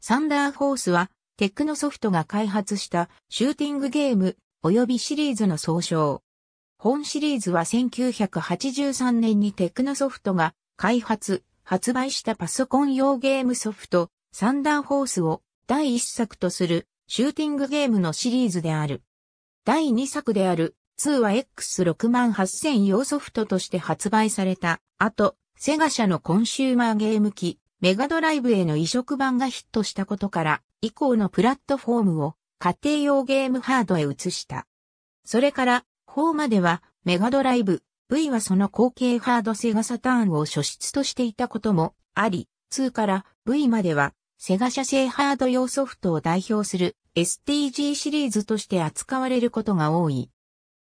サンダーホースは、テクノソフトが開発したシューティングゲーム及びシリーズの総称。本シリーズは1983年にテクノソフトが開発、発売したパソコン用ゲームソフト、サンダーホースを第1作とするシューティングゲームのシリーズである。第2作である2は X68000 用ソフトとして発売された後、セガ社のコンシューマーゲーム機メガドライブへの移植版がヒットしたことから、以降のプラットフォームを家庭用ゲームハードへ移した。それから、4まではメガドライブ、V はその後継ハードセガサターンを初出としていたこともあり、2から V まではセガ社製ハード用ソフトを代表する STG シリーズとして扱われることが多い。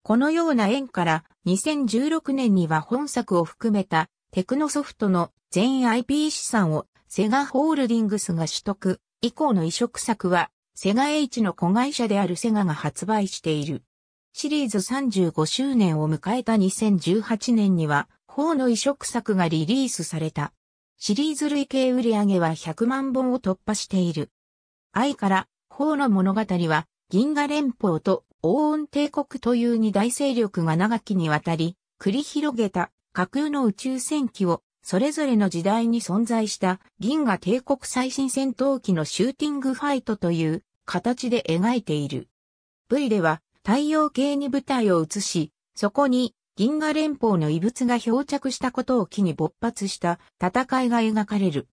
このような縁から2016年には本作を含めたテクノソフトの全 IP 資産をセガホールディングスが取得以降の移植作はセガ H の子会社であるセガが発売している。シリーズ35周年を迎えた2018年には、方の移植作がリリースされた。シリーズ累計売上は100万本を突破している。愛から方の物語は、銀河連邦と黄金帝国という二大勢力が長きにわたり、繰り広げた架空の宇宙戦記をそれぞれの時代に存在した銀河帝国最新戦闘機のシューティングファイトという形で描いている。V では太陽系に舞台を移し、そこに銀河連邦の遺物が漂着したことを機に勃発した戦いが描かれる。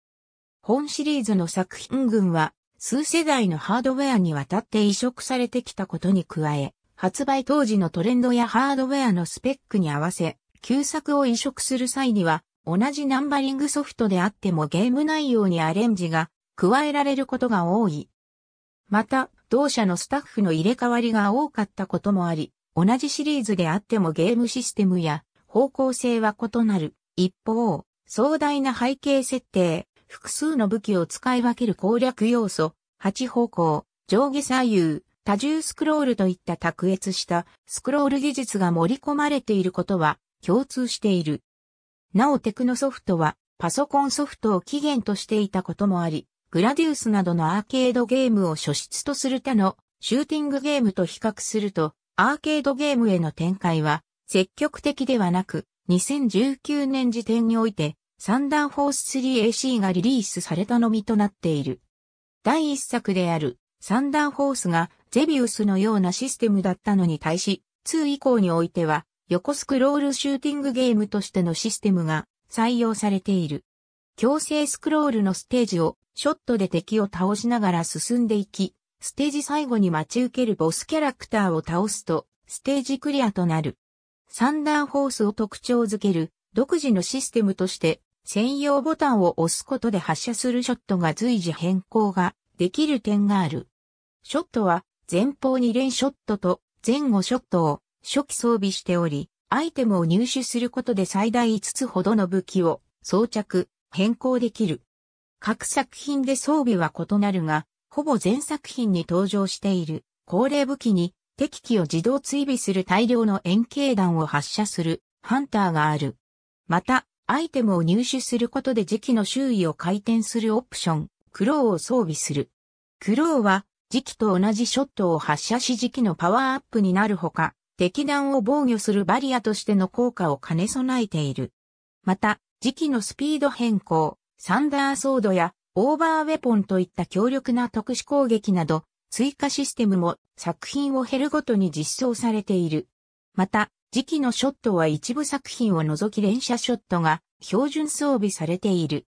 本シリーズの作品群は数世代のハードウェアにわたって移植されてきたことに加え、発売当時のトレンドやハードウェアのスペックに合わせ、旧作を移植する際には、同じナンバリングソフトであってもゲーム内容にアレンジが加えられることが多い。また、同社のスタッフの入れ替わりが多かったこともあり、同じシリーズであってもゲームシステムや方向性は異なる。一方、壮大な背景設定、複数の武器を使い分ける攻略要素、8方向、上下左右、多重スクロールといった卓越したスクロール技術が盛り込まれていることは共通している。なおテクノソフトはパソコンソフトを起源としていたこともあり、グラディウスなどのアーケードゲームを初出とする他のシューティングゲームと比較すると、アーケードゲームへの展開は積極的ではなく、2019年時点において、サンダーフォース 3AC がリリースされたのみとなっている。第一作である、サンダーフォースがゼビウスのようなシステムだったのに対し、2以降においては、横スクロールシューティングゲームとしてのシステムが採用されている。強制スクロールのステージをショットで敵を倒しながら進んでいき、ステージ最後に待ち受けるボスキャラクターを倒すと、ステージクリアとなる。サンダーホースを特徴づける独自のシステムとして、専用ボタンを押すことで発射するショットが随時変更ができる点がある。ショットは前方に連ショットと前後ショットを初期装備しており、アイテムを入手することで最大5つほどの武器を装着、変更できる。各作品で装備は異なるが、ほぼ全作品に登場している高齢武器に敵機を自動追尾する大量の円形弾を発射するハンターがある。また、アイテムを入手することで時期の周囲を回転するオプション、クローを装備する。クローは時期と同じショットを発射し時期のパワーアップになるほか、敵弾を防御するバリアとしての効果を兼ね備えている。また、時期のスピード変更、サンダーソードやオーバーウェポンといった強力な特殊攻撃など、追加システムも作品を減るごとに実装されている。また、時期のショットは一部作品を除き連射ショットが標準装備されている。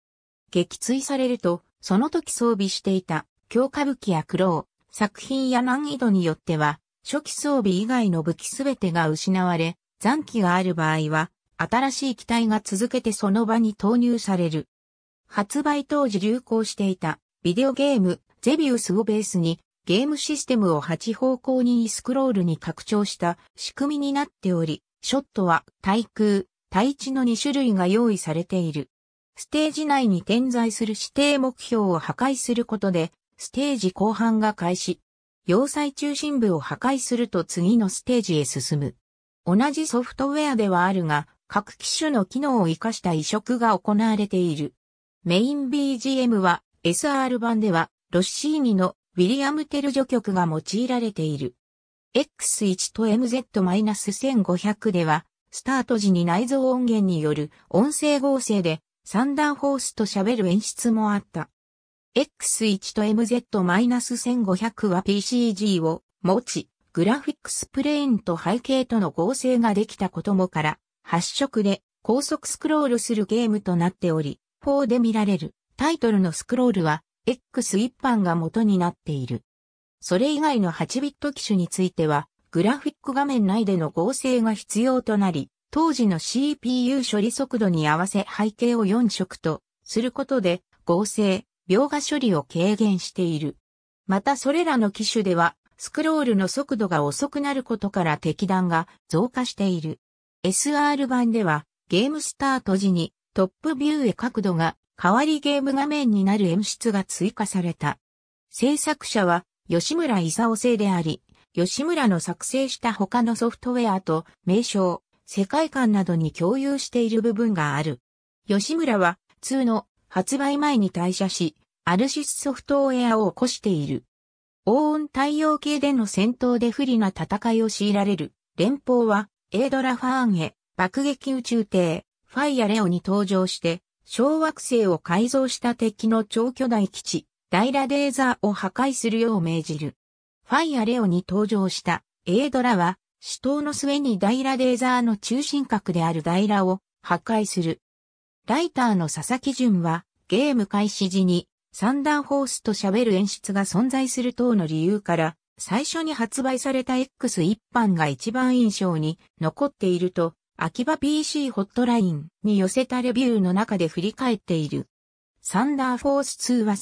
撃墜されると、その時装備していた強歌舞伎や苦労、作品や難易度によっては初期装備以外の武器すべてが失われ、残機がある場合は、新しい機体が続けてその場に投入される。発売当時流行していたビデオゲームゼビウスをベースにゲームシステムを8方向にスクロールに拡張した仕組みになっており、ショットは対空、対地の2種類が用意されている。ステージ内に点在する指定目標を破壊することで、ステージ後半が開始。要塞中心部を破壊すると次のステージへ進む。同じソフトウェアではあるが、各機種の機能を活かした移植が行われている。メイン BGM は SR 版ではロッシーニのウィリアム・テル序曲が用いられている。X1 と MZ-1500 では、スタート時に内蔵音源による音声合成で、三段ホースと喋る演出もあった。X1 と MZ-1500 は PCG を持ち、グラフィックスプレーンと背景との合成ができたこともから、発色で高速スクロールするゲームとなっており、4で見られるタイトルのスクロールは X 一般が元になっている。それ以外の8ビット機種については、グラフィック画面内での合成が必要となり、当時の CPU 処理速度に合わせ背景を4色とすることで合成、描画処理を軽減している。またそれらの機種では、スクロールの速度が遅くなることから敵弾が増加している。SR 版では、ゲームスタート時にトップビューへ角度が変わりゲーム画面になる演出が追加された。制作者は吉村勲製であり、吉村の作成した他のソフトウェアと名称、世界観などに共有している部分がある。吉村は、2の発売前に退社し、アルシスソフトウェアを起こしている。オーン太陽系での戦闘で不利な戦いを強いられる。連邦は、エードラ・ファーンへ、爆撃宇宙艇、ファイア・レオに登場して、小惑星を改造した敵の超巨大基地、ダイラデーザーを破壊するよう命じる。ファイア・レオに登場した、エードラは、死闘の末にダイラデーザーの中心核であるダイラを破壊する。ライターの佐々木淳は、ゲーム開始時に、サンダーホースと喋る演出が存在する等の理由から、最初に発売された X 一般が一番印象に残っていると、秋葉 PC ホットラインに寄せたレビューの中で振り返っている。サンダーフォース2は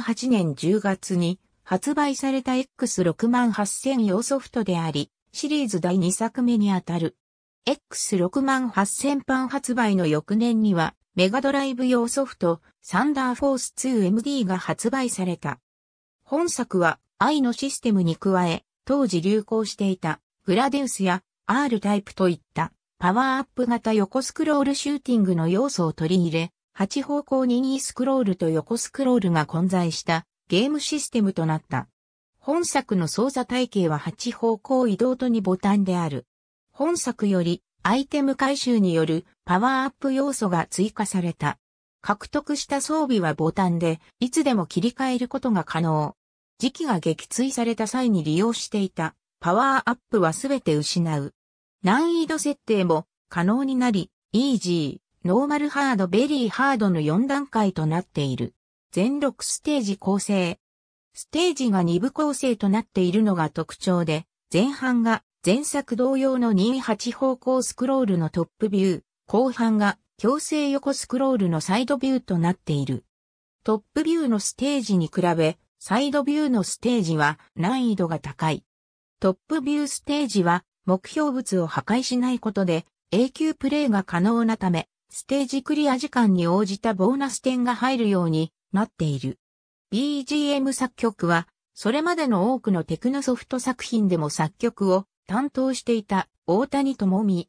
1988年10月に発売された X68000 用ソフトであり、シリーズ第2作目にあたる。X6 万8000版発売の翌年には、メガドライブ用ソフト、サンダーフォース 2MD が発売された。本作は、i のシステムに加え、当時流行していた、グラデウスや R タイプといった、パワーアップ型横スクロールシューティングの要素を取り入れ、8方向に2スクロールと横スクロールが混在したゲームシステムとなった。本作の操作体系は8方向移動と2ボタンである。本作よりアイテム回収によるパワーアップ要素が追加された。獲得した装備はボタンでいつでも切り替えることが可能。時期が撃墜された際に利用していたパワーアップはすべて失う。難易度設定も可能になり、イージー、ノーマルハード、ベリーハードの4段階となっている。全6ステージ構成。ステージが2部構成となっているのが特徴で、前半が前作同様の28方向スクロールのトップビュー、後半が強制横スクロールのサイドビューとなっている。トップビューのステージに比べ、サイドビューのステージは難易度が高い。トップビューステージは目標物を破壊しないことで永久プレイが可能なため、ステージクリア時間に応じたボーナス点が入るようになっている。BGM 作曲は、それまでの多くのテクノソフト作品でも作曲を担当していた大谷智美。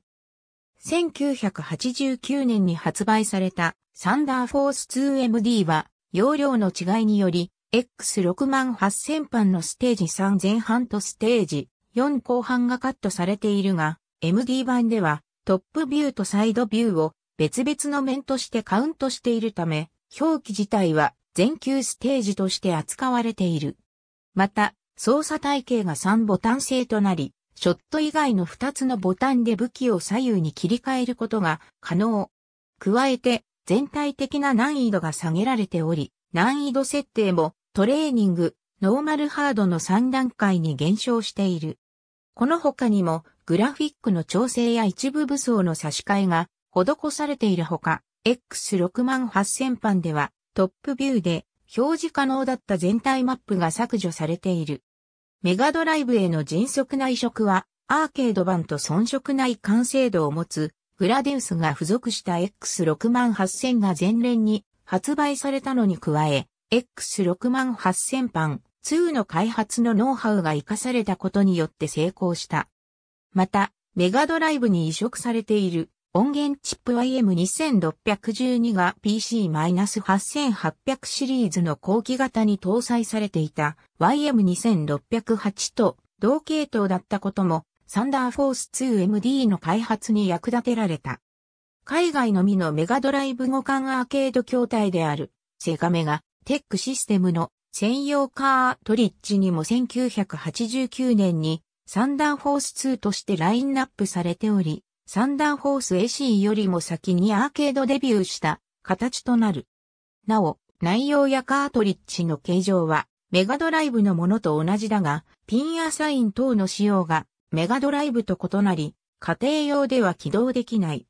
1989年に発売されたサンダーフォース 2MD は容量の違いにより X6 万8000版のステージ3前半とステージ4後半がカットされているが MD 版ではトップビューとサイドビューを別々の面としてカウントしているため表記自体は全球ステージとして扱われている。また、操作体系が3ボタン制となり、ショット以外の2つのボタンで武器を左右に切り替えることが可能。加えて、全体的な難易度が下げられており、難易度設定もトレーニング、ノーマルハードの3段階に減少している。この他にも、グラフィックの調整や一部武装の差し替えが施されているほか、X68000 版ではトップビューで表示可能だった全体マップが削除されている。メガドライブへの迅速な移植は、アーケード版と遜色ない完成度を持つ、グラデウスが付属した X68000 が前年に発売されたのに加え、X68000 版2の開発のノウハウが活かされたことによって成功した。また、メガドライブに移植されている音源チップ YM2612 が PC-8800 シリーズの後期型に搭載されていた YM2608 と同系統だったこともサンダーフォース 2MD の開発に役立てられた。海外のみのメガドライブ互換アーケード筐体であるセガメガテックシステムの専用カートリッジにも1989年にサンダーフォース2としてラインナップされており、サンダーホース AC よりも先にアーケードデビューした形となる。なお、内容やカートリッジの形状はメガドライブのものと同じだが、ピンアサイン等の仕様がメガドライブと異なり、家庭用では起動できない。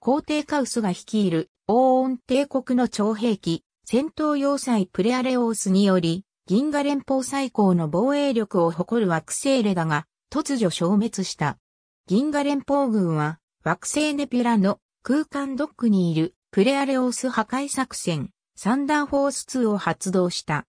皇帝カウスが率いる王音帝国の徴兵器、戦闘要塞プレアレオースにより、銀河連邦最高の防衛力を誇る惑星レダが、突如消滅した。銀河連邦軍は惑星ネピュラの空間ドックにいるプレアレオス破壊作戦サンダーフォース2を発動した。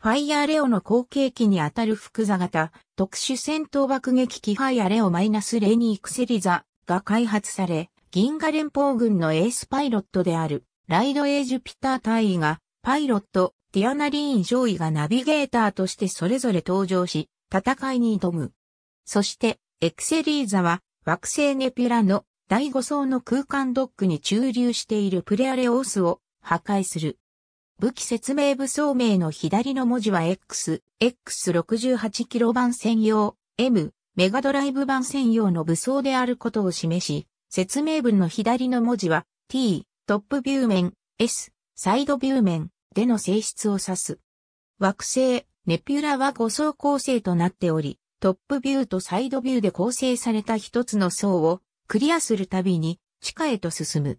ファイヤーレオの後継機にあたる複座型特殊戦闘爆撃機ファイヤーレオニークセリザが開発され、銀河連邦軍のエースパイロットであるライド・エイ・ジュピター大尉がパイロット、ディアナ・リーン上位がナビゲーターとしてそれぞれ登場し、戦いに挑む。そして、エクセリーザは惑星ネピュラの第5層の空間ドックに駐留しているプレアレオースを破壊する。武器説明武装名の左の文字は X、X68 キロ版専用、M、メガドライブ版専用の武装であることを示し、説明文の左の文字は T、トップビュー面、S、サイドビュー面での性質を指す。惑星、ネピュラは5層構成となっており、トップビューとサイドビューで構成された一つの層をクリアするたびに地下へと進む。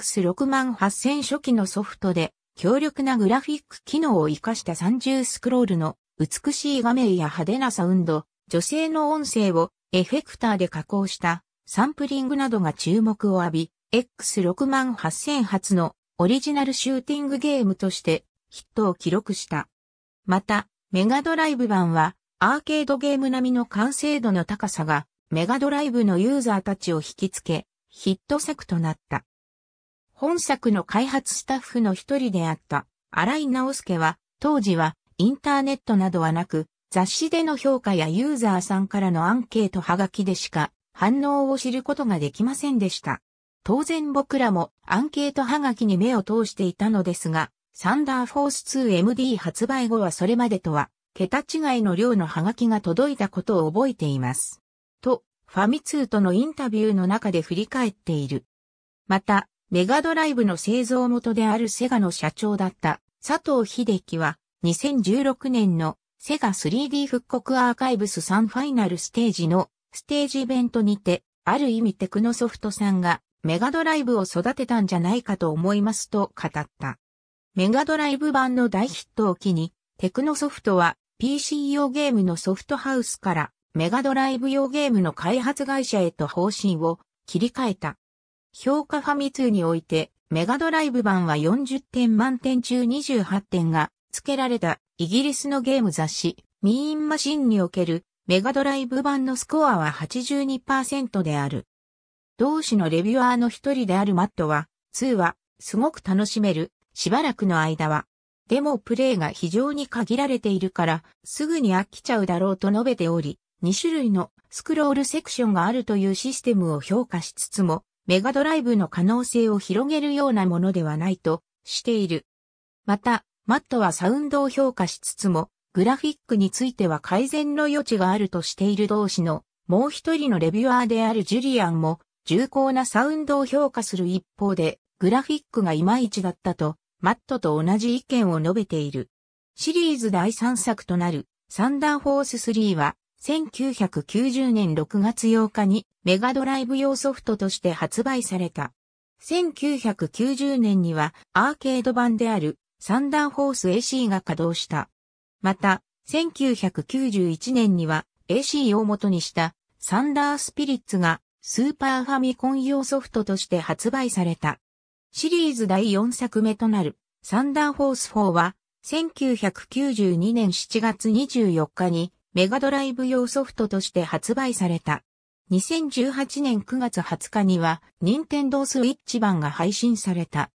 X68000 初期のソフトで強力なグラフィック機能を活かした30スクロールの美しい画面や派手なサウンド、女性の音声をエフェクターで加工したサンプリングなどが注目を浴び、X68000 発のオリジナルシューティングゲームとしてヒットを記録した。また、メガドライブ版はアーケードゲーム並みの完成度の高さがメガドライブのユーザーたちを引きつけ、ヒット作となった。本作の開発スタッフの一人であった荒井直介は、当時はインターネットなどはなく、雑誌での評価やユーザーさんからのアンケートはがきでしか反応を知ることができませんでした。当然僕らもアンケートはがきに目を通していたのですが、サンダーフォース 2MD 発売後はそれまでとは桁違いの量のハガキが届いたことを覚えています。と、ファミ通とのインタビューの中で振り返っている。また、メガドライブの製造元であるセガの社長だった佐藤秀樹は2016年のセガ 3D 復刻アーカイブス3ファイナルステージのステージイベントにてある意味テクノソフトさんがメガドライブを育てたんじゃないかと思いますと語った。メガドライブ版の大ヒットを機にテクノソフトは PC 用ゲームのソフトハウスからメガドライブ用ゲームの開発会社へと方針を切り替えた。評価ファミ通においてメガドライブ版は40点満点中28点が付けられたイギリスのゲーム雑誌ミーンマシンにおけるメガドライブ版のスコアは82%である。同誌のレビュアーの一人であるマットは、2はすごく楽しめる、しばらくの間はでもプレーが非常に限られているから、すぐに飽きちゃうだろうと述べており、2種類のスクロールセクションがあるというシステムを評価しつつも、メガドライブの可能性を広げるようなものではないとしている。また、マットはサウンドを評価しつつも、グラフィックについては改善の余地があるとしている同士の、もう一人のレビュアーであるジュリアンも、重厚なサウンドを評価する一方で、グラフィックがいまいちだったとマットと同じ意見を述べている。シリーズ第3作となる、サンダーフォース3は、1990年6月8日にメガドライブ用ソフトとして発売された。1990年にはアーケード版であるサンダーフォース AC が稼働した。また、1991年には AC を元にしたサンダースピリッツがスーパーファミコン用ソフトとして発売された。シリーズ第4作目となる、サンダーフォース4は、1992年7月24日に、メガドライブ用ソフトとして発売された。2018年9月20日には、任天堂スイッチ版が配信された。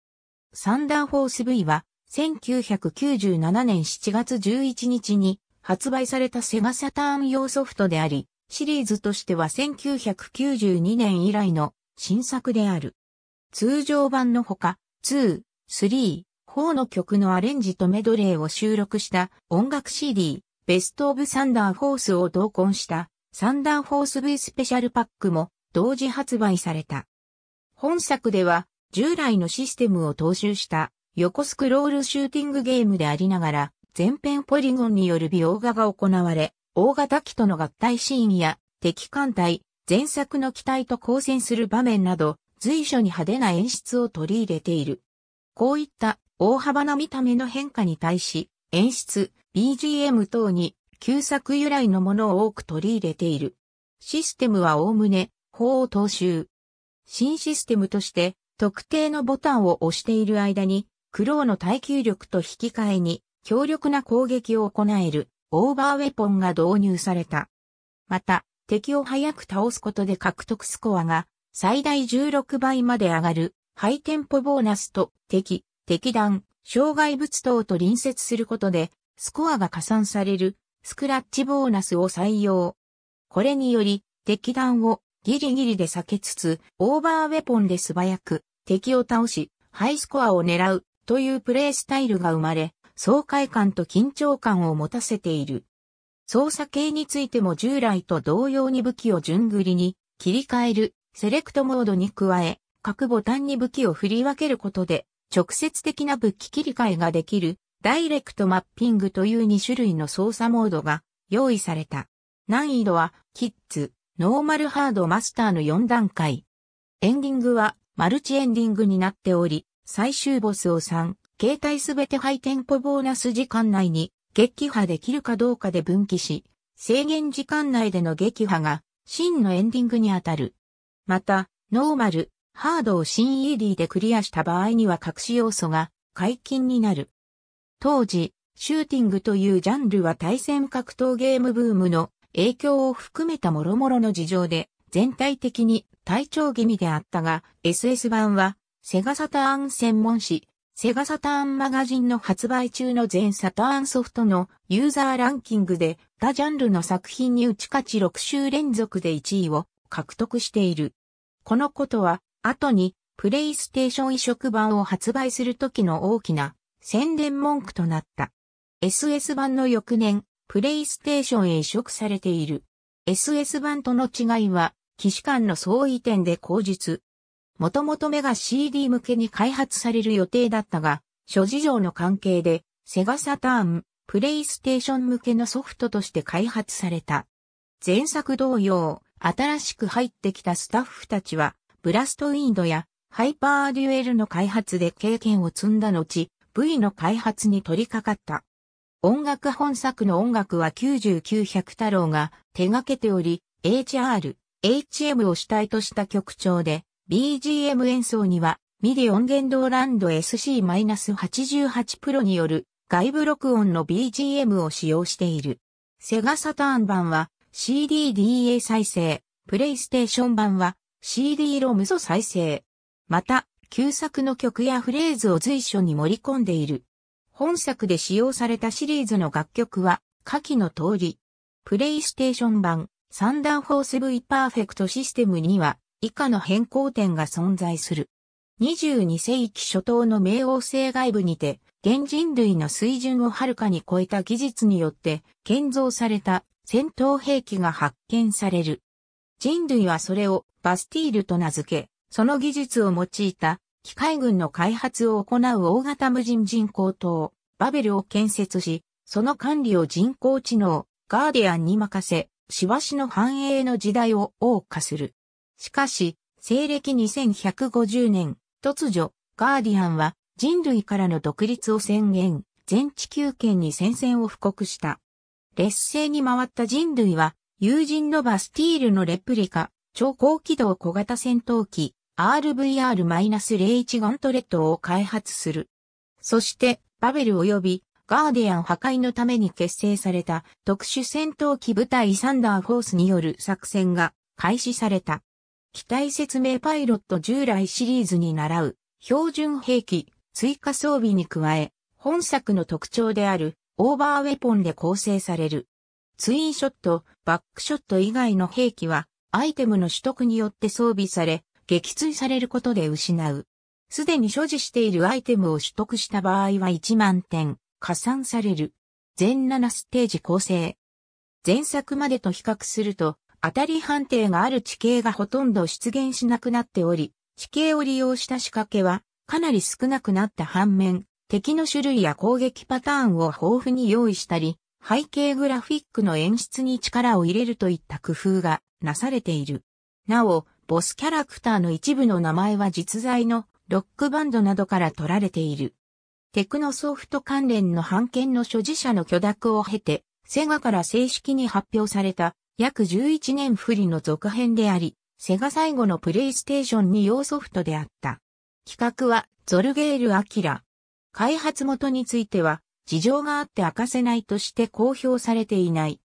サンダーフォース V は、1997年7月11日に発売されたセガサターン用ソフトであり、シリーズとしては1992年以来の新作である。通常版のほか、2、3、4の曲のアレンジとメドレーを収録した音楽 CD、ベストオブサンダーフォースを同梱したサンダーフォース V スペシャルパックも同時発売された。本作では従来のシステムを踏襲した横スクロールシューティングゲームでありながら全編ポリゴンによる美容画が行われ、大型機との合体シーンや敵艦隊、前作の機体と交戦する場面など随所に派手な演出を取り入れている。こういった大幅な見た目の変化に対し、演出、BGM 等に旧作由来のものを多く取り入れている。システムは概ね、法を踏襲。新システムとして、特定のボタンを押している間に、クローの耐久力と引き換えに、強力な攻撃を行える、オーバーウェポンが導入された。また、敵を早く倒すことで獲得スコアが最大16倍まで上がる、ハイテンポボーナスと、敵、敵弾、障害物等と隣接することで、スコアが加算される、スクラッチボーナスを採用。これにより、敵弾をギリギリで避けつつ、オーバーウェポンで素早く敵を倒し、ハイスコアを狙うというプレイスタイルが生まれ、爽快感と緊張感を持たせている。操作系についても従来と同様に武器を順繰りに切り替えるセレクトモードに加え、各ボタンに武器を振り分けることで、直接的な武器切り替えができる、ダイレクトマッピングという2種類の操作モードが用意された。難易度は、キッズ、ノーマルハードマスターの4段階。エンディングは、マルチエンディングになっており、最終ボスを3、携帯すべてハイテンポボーナス時間内に、撃破できるかどうかで分岐し、制限時間内での撃破が、真のエンディングにあたる。また、ノーマル、ハードを新 ED でクリアした場合には隠し要素が解禁になる。当時、シューティングというジャンルは対戦格闘ゲームブームの影響を含めた諸々の事情で全体的に体調気味であったが SS 版はセガサターン専門誌セガサターンマガジンの発売中の全サターンソフトのユーザーランキングで他ジャンルの作品に打ち勝ち6週連続で1位を獲得している。このことは、後に、プレイステーション移植版を発売するときの大きな宣伝文句となった。SS 版の翌年、プレイステーションへ移植されている。SS 版との違いは、機種間の相違点で口実。もともとメガ CD 向けに開発される予定だったが、諸事情の関係で、セガサターン、プレイステーション向けのソフトとして開発された。前作同様、新しく入ってきたスタッフたちは、ブラストウィンドやハイパーデュエルの開発で経験を積んだ後、V の開発に取り掛かった。音楽本作の音楽は9900太郎が手掛けており、HR、HM を主体とした曲調で、BGM 演奏には、ミディ音源ーランド SC-88 プロによる外部録音の BGM を使用している。セガサターン版は CDDA 再生、プレイステーション版は CD ロムソ再生。また、旧作の曲やフレーズを随所に盛り込んでいる。本作で使用されたシリーズの楽曲は、下記の通り。プレイステーション版、サンダーフォース V パーフェクトシステムには、以下の変更点が存在する。22世紀初頭の冥王星外部にて、現人類の水準をはるかに超えた技術によって建造された戦闘兵器が発見される。人類はそれをバスティールと名付け、その技術を用いた機械軍の開発を行う大型無人人工島、バベルを建設し、その管理を人工知能、ガーディアンに任せ、しばしの繁栄の時代を謳歌する。しかし、西暦2150年、突如、ガーディアンは人類からの独立を宣言、全地球圏に戦線を布告した。劣勢に回った人類は、友人のバスティールのレプリカ、超高機動小型戦闘機、RVR-01 ガントレットを開発する。そして、バベル及びガーディアン破壊のために結成された特殊戦闘機部隊サンダーフォースによる作戦が開始された。機体説明パイロット従来シリーズに倣う標準兵器追加装備に加え、本作の特徴であるオーバーウェポンで構成される。ツインショット、バックショット以外の兵器は、アイテムの取得によって装備され、撃墜されることで失う。すでに所持しているアイテムを取得した場合は1万点、加算される。全7ステージ構成。前作までと比較すると、当たり判定がある地形がほとんど出現しなくなっており、地形を利用した仕掛けは、かなり少なくなった反面、敵の種類や攻撃パターンを豊富に用意したり、背景グラフィックの演出に力を入れるといった工夫がなされている。なお、ボスキャラクターの一部の名前は実在のロックバンドなどから取られている。テクノソフト関連の版権の所持者の許諾を経て、セガから正式に発表された約11年不利の続編であり、セガ最後のプレイステーションに用ソフトであった。企画はゾルゲール・アキラ、開発元については、事情があって明かせないとして公表されていない。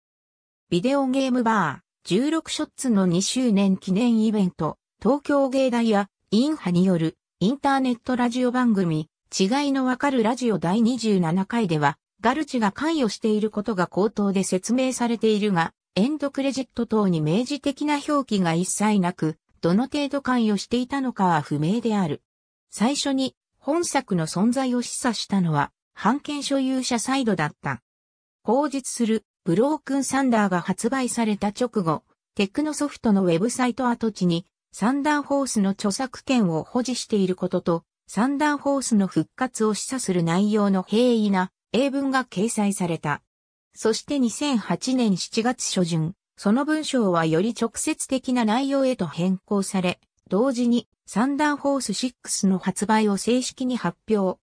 ビデオゲームバー、16ショッツの2周年記念イベント、東京芸大やインハによるインターネットラジオ番組、違いのわかるラジオ第27回では、ガルチが関与していることが口頭で説明されているが、エンドクレジット等に明示的な表記が一切なく、どの程度関与していたのかは不明である。最初に本作の存在を示唆したのは、版権所有者サイドだった。後述する、ブロークンサンダーが発売された直後、テクノソフトのウェブサイト跡地に、サンダーホースの著作権を保持していることと、サンダーホースの復活を示唆する内容の平易な英文が掲載された。そして2008年7月初旬、その文章はより直接的な内容へと変更され、同時にサンダーホース6の発売を正式に発表。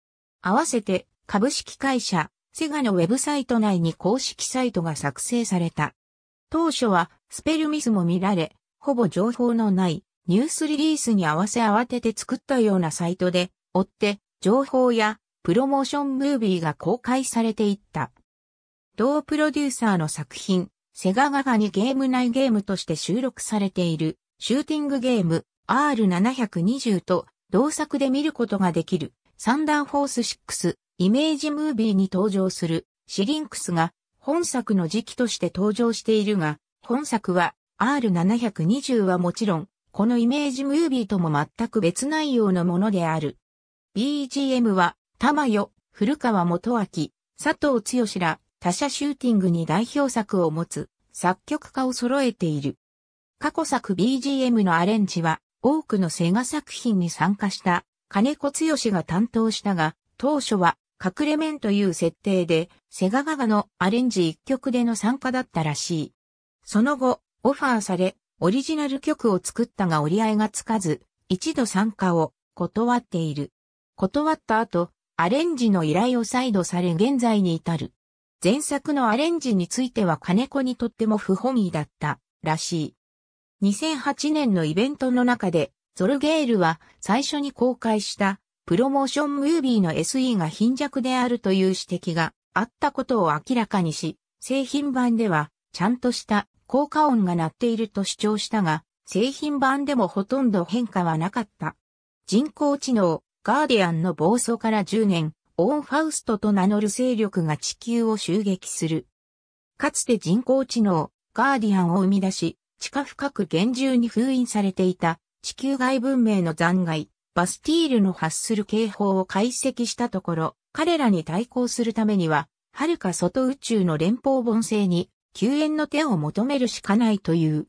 合わせて株式会社セガのウェブサイト内に公式サイトが作成された。当初はスペルミスも見られ、ほぼ情報のないニュースリリースに合わせ慌てて作ったようなサイトで、追って情報やプロモーションムービーが公開されていった。同プロデューサーの作品、セガガガにゲーム内ゲームとして収録されているシューティングゲーム R720 と同作で見ることができるサンダーフォース6イメージムービーに登場するシリンクスが本作の時期として登場しているが、本作は R720 はもちろん、このイメージムービーとも全く別内容のものである。BGM は、玉代、古川元明、佐藤剛ら、他社シューティングに代表作を持つ、作曲家を揃えている。過去作 BGM のアレンジは、多くのセガ作品に参加した金子剛が担当したが、当初は隠れ面という設定で、セガガガのアレンジ一曲での参加だったらしい。その後、オファーされ、オリジナル曲を作ったが折り合いがつかず、一度参加を断っている。断った後、アレンジの依頼を再度され現在に至る。前作のアレンジについては金子にとっても不本意だったらしい。2008年のイベントの中で、ゾルゲールは最初に公開したプロモーションムービーの SE が貧弱であるという指摘があったことを明らかにし、製品版ではちゃんとした効果音が鳴っていると主張したが、製品版でもほとんど変化はなかった。人工知能、ガーディアンの暴走から10年、オン・ファウストと名乗る勢力が地球を襲撃する。かつて人工知能、ガーディアンを生み出し、地下深く厳重に封印されていた地球外文明の残骸、バスティールの発する警報を解析したところ、彼らに対抗するためには、遥か外宇宙の連邦本性に救援の手を求めるしかないという。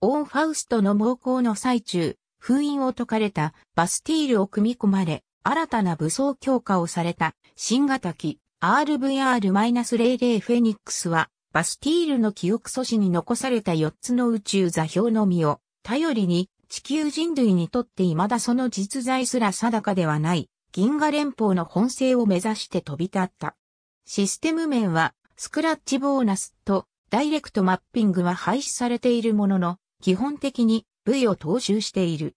オーン・ファウストの猛攻の最中、封印を解かれたバスティールを組み込まれ、新たな武装強化をされた新型機 RVR-00 フェニックスはバスティールの記憶素子に残された4つの宇宙座標のみを頼りに地球人類にとって未だその実在すら定かではない銀河連邦の本性を目指して飛び立った。システム面はスクラッチボーナスとダイレクトマッピングは廃止されているものの基本的に部位を踏襲している。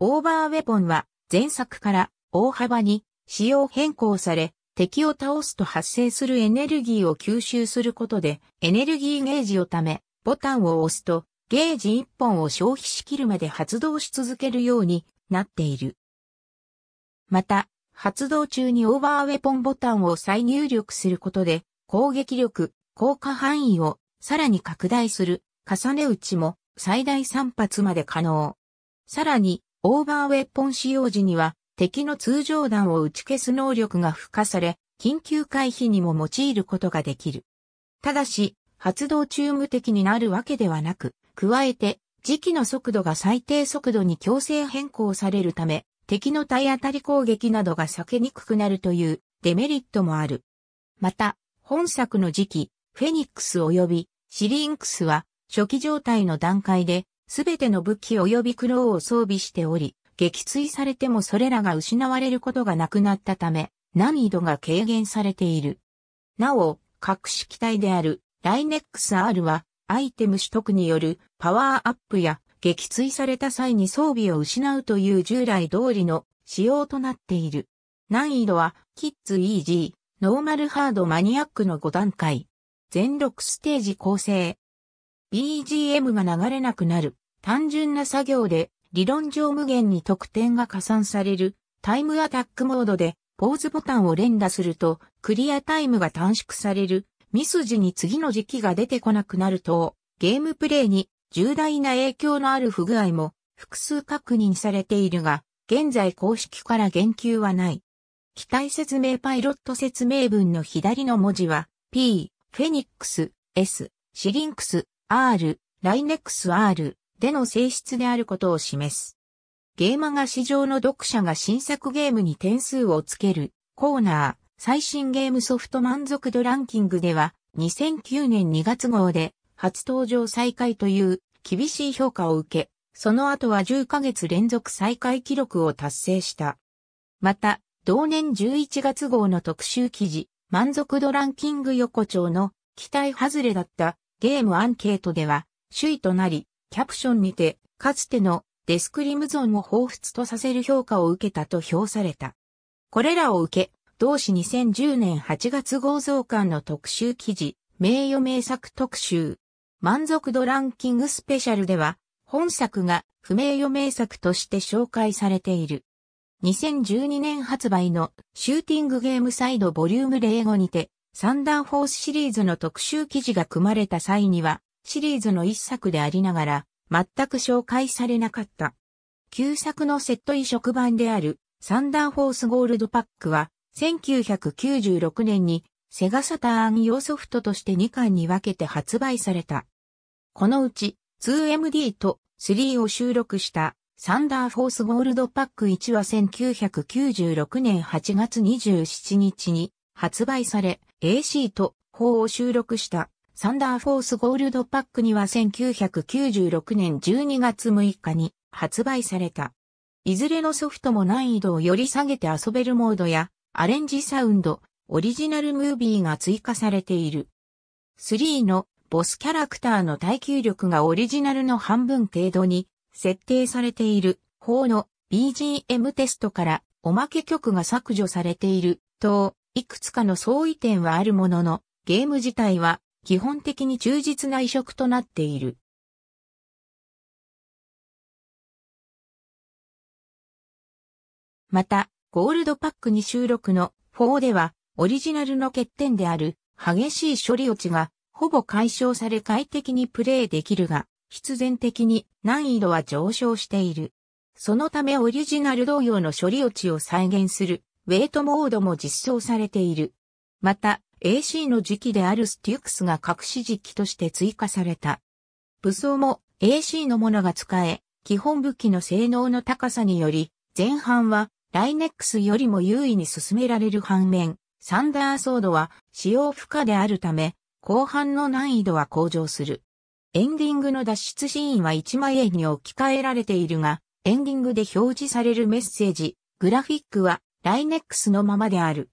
オーバーウェポンは前作から大幅に仕様変更され敵を倒すと発生するエネルギーを吸収することで、エネルギーゲージをため、ボタンを押すと、ゲージ1本を消費しきるまで発動し続けるようになっている。また、発動中にオーバーウェポンボタンを再入力することで、攻撃力、効果範囲をさらに拡大する、重ね打ちも最大3発まで可能。さらに、オーバーウェポン使用時には、敵の通常弾を打ち消す能力が付加され、緊急回避にも用いることができる。ただし、発動中無敵になるわけではなく、加えて、時期の速度が最低速度に強制変更されるため、敵の体当たり攻撃などが避けにくくなるというデメリットもある。また、本作の時期、フェニックス及びシリンクスは初期状態の段階で、すべての武器及びクローを装備しており、撃墜されてもそれらが失われることがなくなったため、難易度が軽減されている。なお、し式体であるライネックス R は、アイテム取得によるパワーアップや撃墜された際に装備を失うという従来通りの仕様となっている。難易度は、キッズ EG、ノーマルハードマニアックの5段階。全6ステージ構成。BGM が流れなくなる。単純な作業で理論上無限に得点が加算されるタイムアタックモードでポーズボタンを連打するとクリアタイムが短縮されるミス時に次の時期が出てこなくなるとゲームプレイに重大な影響のある不具合も複数確認されているが現在公式から言及はない。機体説明パイロット説明文の左の文字は P、フェニックス、S、シリンクス、R、ライネックス R、での性質であることを示す。ゲーマが市場の読者が新作ゲームに点数をつけるコーナー最新ゲームソフト満足度ランキングでは2009年2月号で初登場再開という厳しい評価を受け、その後は10ヶ月連続再開記録を達成した。また、同年11月号の特集記事、満足度ランキング横丁の期待外れだったゲームアンケートでは首位となり、キャプションにて、かつてのデスクリムゾンを彷彿とさせる評価を受けたと評された。これらを受け、同誌2010年8月号増刊の特集記事、名誉名作特集、満足度ランキングスペシャルでは、本作が不名誉名作として紹介されている。2012年発売のシューティングゲームサイドボリューム05にて、サンダーフォースシリーズの特集記事が組まれた際には、シリーズの一作でありながら、全く紹介されなかった。旧作のセット移植版である、サンダーフォースゴールドパックは、1996年に、セガサターン用ソフトとして2巻に分けて発売された。このうち、2MD と3を収録した、サンダーフォースゴールドパック1は1996年8月27日に発売され、AC と4を収録した。サンダーフォースゴールドパックには1996年12月6日に発売された。いずれのソフトも難易度をより下げて遊べるモードやアレンジサウンド、オリジナルムービーが追加されている。3のボスキャラクターの耐久力がオリジナルの半分程度に設定されている方の BGM テストからおまけ曲が削除されていると、いくつかの相違点はあるものの、ゲーム自体は基本的に忠実な移植となっている。また、ゴールドパックに収録の4では、オリジナルの欠点である激しい処理落ちがほぼ解消され快適にプレイできるが、必然的に難易度は上昇している。そのためオリジナル同様の処理落ちを再現するウェイトモードも実装されている。また、AC の時期であるステュクスが隠し時期として追加された。武装も AC のものが使え、基本武器の性能の高さにより、前半はライネックスよりも優位に進められる反面、サンダーソードは使用不可であるため、後半の難易度は向上する。エンディングの脱出シーンは1枚絵に置き換えられているが、エンディングで表示されるメッセージ、グラフィックはライネックスのままである。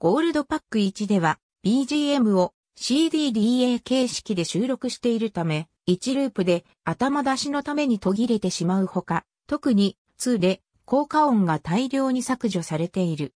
ゴールドパック1では BGM を CDDA 形式で収録しているため、1ループで頭出しのために途切れてしまうほか、特に2で効果音が大量に削除されている。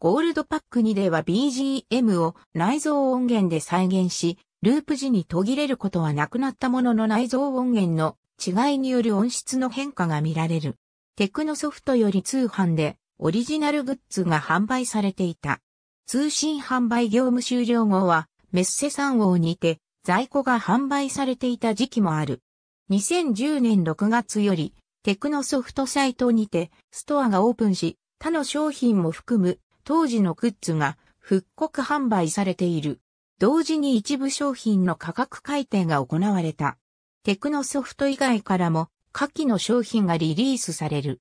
ゴールドパック2では BGM を内蔵音源で再現し、ループ時に途切れることはなくなったものの内蔵音源の違いによる音質の変化が見られる。テクノソフトより通販でオリジナルグッズが販売されていた。通信販売業務終了後は、メッセ産王にて、在庫が販売されていた時期もある。2010年6月より、テクノソフトサイトにて、ストアがオープンし、他の商品も含む、当時のグッズが、復刻販売されている。同時に一部商品の価格改定が行われた。テクノソフト以外からも、下記の商品がリリースされる。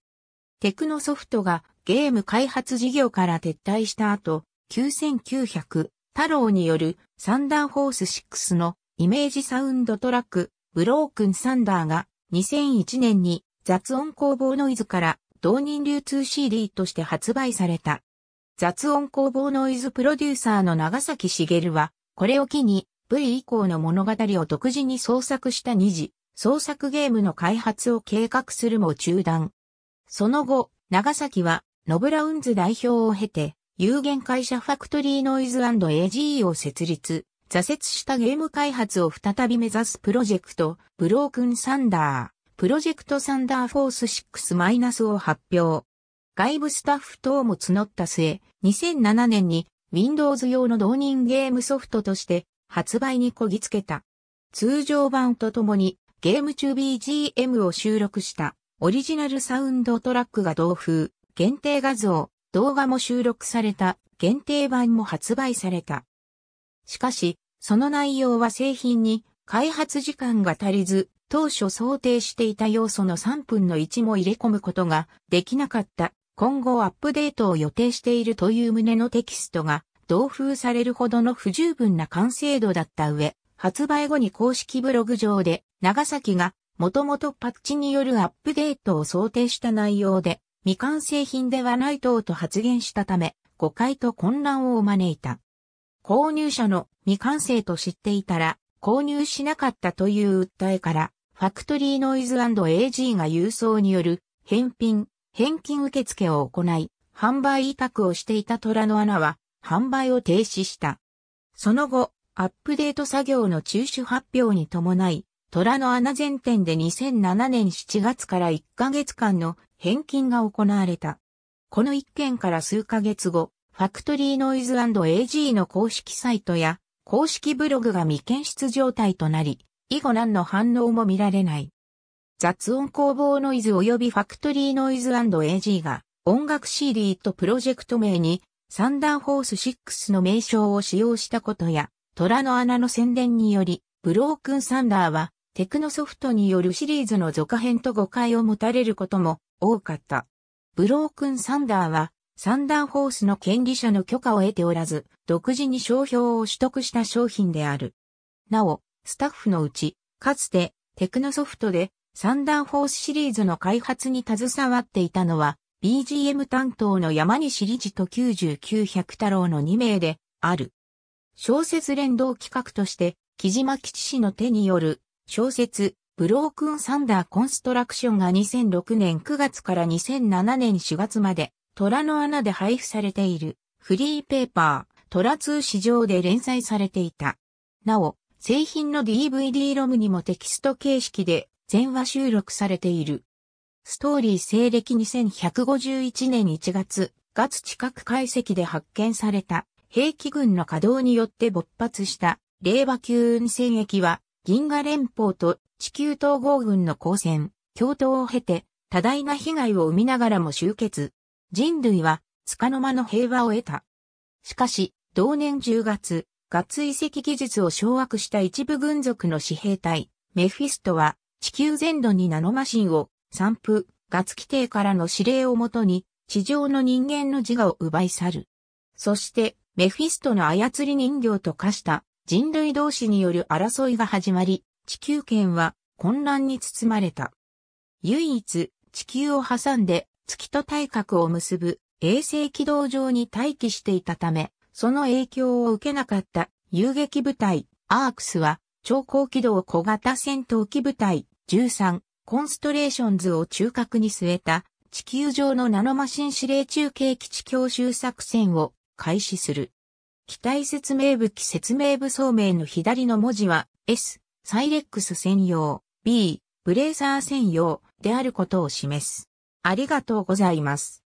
テクノソフトがゲーム開発事業から撤退した後、9900太郎によるサンダーホース6のイメージサウンドトラックブロークンサンダーが2001年に雑音工房ノイズから同人流通 CD として発売された。雑音工房ノイズプロデューサーの長崎茂は、これを機に V 以降の物語を独自に創作した2次、創作ゲームの開発を計画するも中断。その後、長崎は、ノブラウンズ代表を経て、有限会社ファクトリーノイズ &AGE を設立、挫折したゲーム開発を再び目指すプロジェクト、ブロークンサンダー、プロジェクトサンダーフォース 6- マイナスを発表。外部スタッフ等も募った末、2007年に Windows 用の導入ゲームソフトとして発売にこぎつけた。通常版とともにゲーム中 BGM を収録したオリジナルサウンドトラックが同封、限定画像、動画も収録された限定版も発売された。しかし、その内容は製品に開発時間が足りず、当初想定していた要素の3分の1も入れ込むことができなかった。今後アップデートを予定しているという旨のテキストが同封されるほどの不十分な完成度だった上、発売後に公式ブログ上で長崎がもともとパッチによるアップデートを想定した内容で未完成品ではない等と発言したため、誤解と混乱を招いた。購入者の未完成と知っていたら、購入しなかったという訴えから、ファクトリーノイズ &AG が郵送による返品、返金受付を行い、販売委託をしていた虎の穴は、販売を停止した。その後、アップデート作業の中止発表に伴い、虎の穴全店で2007年7月から1ヶ月間の返金が行われた。この一件から数ヶ月後、ファクトリーノイズ &AG の公式サイトや公式ブログが未検出状態となり、以後何の反応も見られない。雑音工房ノイズ及びファクトリーノイズ &AG が音楽 CD とプロジェクト名にサンダーホース6の名称を使用したことや、虎の穴の宣伝により、ブロークンサンダーはテクノソフトによるシリーズの続編と誤解を持たれることも多かった。ブロークンサンダーは、サンダーホースの権利者の許可を得ておらず、独自に商標を取得した商品である。なお、スタッフのうち、かつて、テクノソフトで、サンダーホースシリーズの開発に携わっていたのは、BGM 担当の山西理事と99百太郎の2名で、ある。小説連動企画として、木島吉氏の手による、小説、ブロークンサンダーコンストラクションが2006年9月から2007年4月まで、虎の穴で配布されている、フリーペーパー、虎通市場で連載されていた。なお、製品の DVD ロムにもテキスト形式で全話収録されている。ストーリー西暦2151年1月、月近く解析で発見された兵器群の稼働によって勃発した令和級運戦役は銀河連邦と地球統合軍の交戦、共闘を経て、多大な被害を生みながらも終結。人類は、束の間の平和を得た。しかし、同年10月、ガッツ遺跡技術を掌握した一部軍属の私兵隊、メフィストは、地球全土にナノマシンを、散布、ガツ規定からの指令をもとに、地上の人間の自我を奪い去る。そして、メフィストの操り人形と化した人類同士による争いが始まり、地球圏は混乱に包まれた。唯一、地球を挟んで月と対角を結ぶ衛星軌道上に待機していたため、その影響を受けなかった遊撃部隊アークスは超高軌道小型戦闘機部隊13コンストレーションズを中核に据えた地球上のナノマシン指令中継基地強襲作戦を開始する。機体説明部器説明部装名の左の文字は S、サイレックス専用、B、ブレーサー専用であることを示す。ありがとうございます。